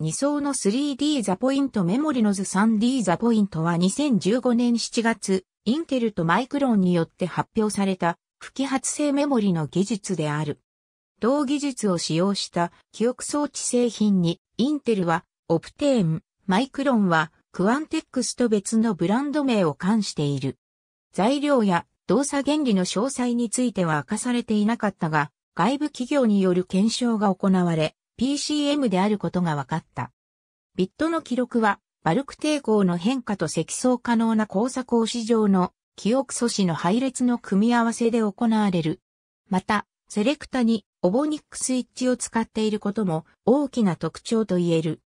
2層の 3D ザポイントメモリの図 3D ザポイントは2015年7月、インテルとマイクロンによって発表された不揮発性メモリの技術である。同技術を使用した記憶装置製品に、インテルはオプテーン、マイクロンはクアンテックスと別のブランド名を冠している。材料や動作原理の詳細については明かされていなかったが、外部企業による検証が行われ、PCM であることが分かった。ビットの記録は、バルク抵抗の変化と積層可能な交差格子上の記憶素子の配列の組み合わせで行われる。また、セレクタにオボニックスイッチを使っていることも大きな特徴と言える。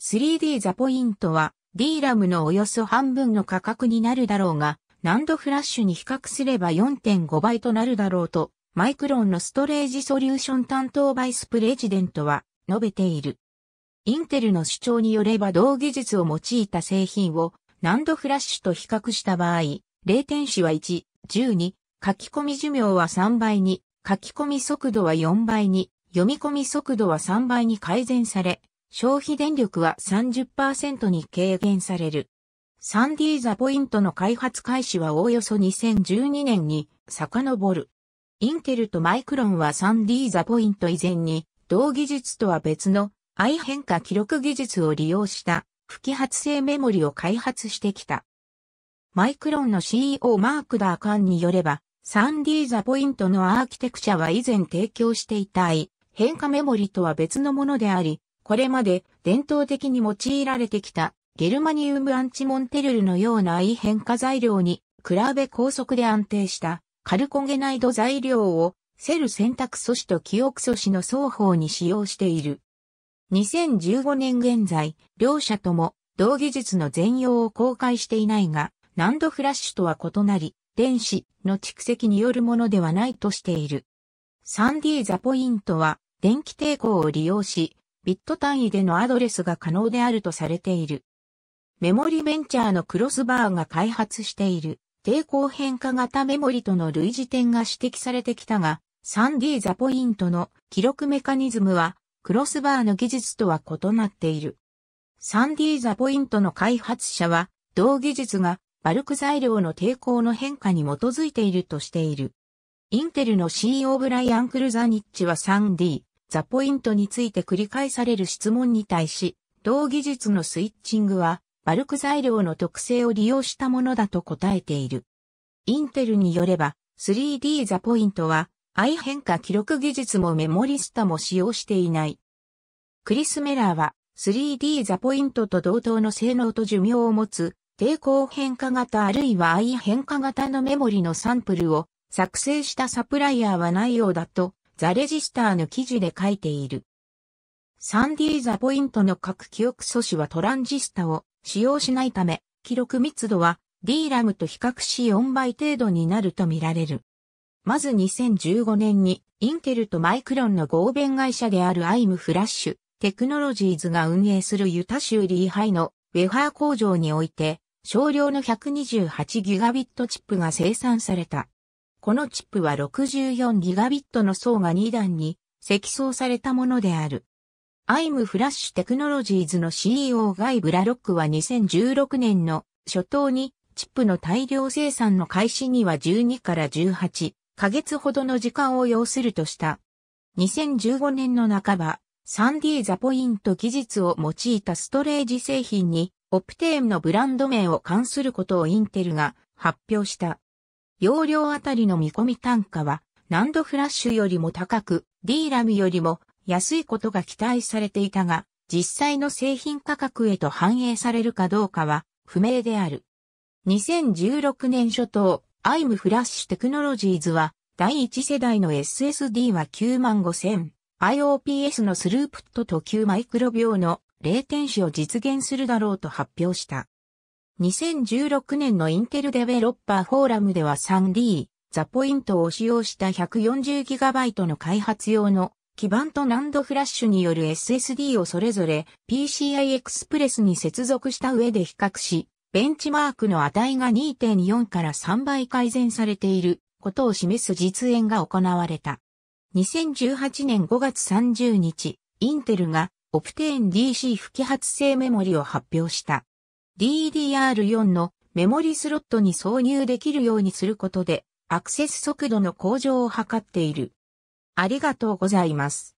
3D ザポイントは D ラムのおよそ半分の価格になるだろうが、難度フラッシュに比較すれば4.5倍となるだろうとマイクロンのストレージソリューション担当バイスプレジデントは述べている。インテルの主張によれば同技術を用いた製品を何度フラッシュと比較した場合、0点子は1、12、書き込み寿命は3倍に、書き込み速度は4倍に、読み込み速度は3倍に改善され、消費電力は30%に軽減される。サンディーザポイントの開発開始はおおよそ2012年に遡る。インテルとマイクロンは 3D ザポイント以前に、同技術とは別の、愛変化記録技術を利用した、不揮発性メモリを開発してきた。マイクロンの CEO マーク・ダーカンによれば、3D ザポイントのアーキテクチャは以前提供していた愛変化メモリとは別のものであり、これまで伝統的に用いられてきたゲルマニウムアンチモンテルルのような愛変化材料に比べ高速で安定したカルコゲナイド材料をセル選択素子と記憶素子の双方に使用している。2015年現在、両者とも同技術の全容を公開していないが、難度フラッシュとは異なり、電子の蓄積によるものではないとしている。3D ザポイントは電気抵抗を利用し、ビット単位でのアドレスが可能であるとされている。メモリベンチャーのクロスバーが開発している。抵抗変化型メモリとの類似点が指摘されてきたが、3D ザポイントの記録メカニズムは、クロスバーの技術とは異なっている。3D ザポイントの開発者は、同技術がバルク材料の抵抗の変化に基づいているとしている。インテルの CEO ブライアン・クルザニッチは 3D ザポイントについて繰り返される質問に対し、同技術のスイッチングはバルク材料の特性を利用したものだと答えている。インテルによれば 3D ザポイントは i 変化記録技術もメモリスタも使用していない。クリス・メラーは 3D ザポイントと同等の性能と寿命を持つ抵抗変化型あるいは i 変化型のメモリのサンプルを作成したサプライヤーはないようだとザレジスターの記事で書いている。3D ザポイントの各記憶素子はトランジスタを使用しないため、記録密度は DRAM と比較し4倍程度になるとみられる。まず2015年に、インテルとマイクロンの合弁会社であるアイムフラッシュテクノロジーズが運営するユタ州リーハイのウェファー工場において、少量の 128GB チップが生産された。このチップは 64GB の層が2段に積層されたものである。アイムフラッシュテクノロジーズの CEO ガイ・ブラロックは2016年の初頭にチップの大量生産の開始には12から18ヶ月ほどの時間を要するとした。2015年の半ば、サンディザポイント技術を用いたストレージ製品にオプテームのブランド名を冠することをインテルが発表した。容量あたりの見込み単価は、ナンドフラッシュよりも高く、D ラムよりも安いことが期待されていたが、実際の製品価格へと反映されるかどうかは不明である。2016年初頭、IM フラッシュテクノロジーズは第1世代の SSD は95000、IOPS のスループットと9マイクロ秒の0点子を実現するだろうと発表した。2016年のインテルデベロッパーフォーラムでは 3D、ザポイントを使用した 140GB の開発用の基板とナンドフラッシュによる SSD をそれぞれ PCI Express に接続した上で比較し、ベンチマークの値が2.4から3倍改善されていることを示す実演が行われた。2018年5月30日、インテルがオプテーン DC 不揮発性メモリを発表した。DDR4 のメモリスロットに挿入できるようにすることでアクセス速度の向上を図っている。ありがとうございます。